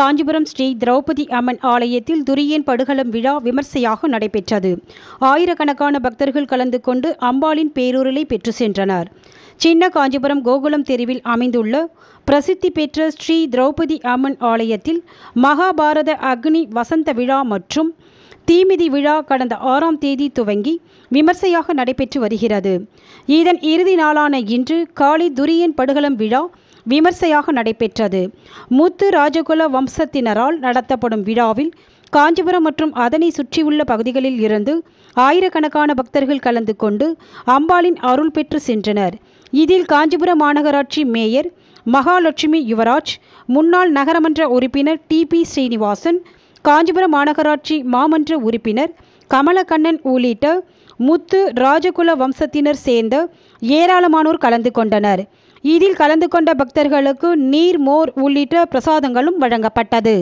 காஞ்சிபுரம் ஸ்ரீ திரௌபதி அம்மன் ஆலயத்தில் துரியன் படுகளம் விழா விமர்சையாக நடைபெற்றது ஆயிரக்கணக்கான பக்தர்கள் கலந்து கொண்டு அம்பாளின் பேரூரலை பெற்று சென்றனர் சின்ன காஞ்சிபுரம் கோகுலம் தெருவில் அமைந்துள்ள பிரசித்தி பெற்ற ஸ்ரீ திரௌபதி அம்மன் ஆலயத்தில் மகாபாரத அக்னி வசந்த விழா மற்றும் தீமிதி விழா கடந்த ஆறாம் தேதி துவங்கி விமர்சையாக நடைபெற்று வருகிறது இதன் இறுதி நாளான இன்று காலை துரியன் படுகளம் விழா விமர்சையாக நடைபெற்றது முத்து ராஜகுல வம்சத்தினரால் நடத்தப்படும் விழாவில் காஞ்சிபுரம் மற்றும் அதனை சுற்றியுள்ள பகுதிகளில் இருந்து ஆயிரக்கணக்கான பக்தர்கள் கலந்து கொண்டு அம்பாளின் அருள் பெற்று சென்றனர் இதில் காஞ்சிபுரம் மாநகராட்சி மேயர் மகாலட்சுமி யுவராஜ் முன்னாள் நகரமன்ற உறுப்பினர் டி பி ஸ்ரீனிவாசன் காஞ்சிபுரம் மாநகராட்சி மாமன்ற உறுப்பினர் கமலக்கண்ணன் உள்ளிட்ட முத்து ராஜகுல வம்சத்தினர் சேர்ந்த ஏராளமானோர் கலந்து கொண்டனர் இதில் கலந்து கொண்ட பக்தர்களுக்கு நீர் மோர் உள்ளிட்ட பிரசாதங்களும் வழங்கப்பட்டது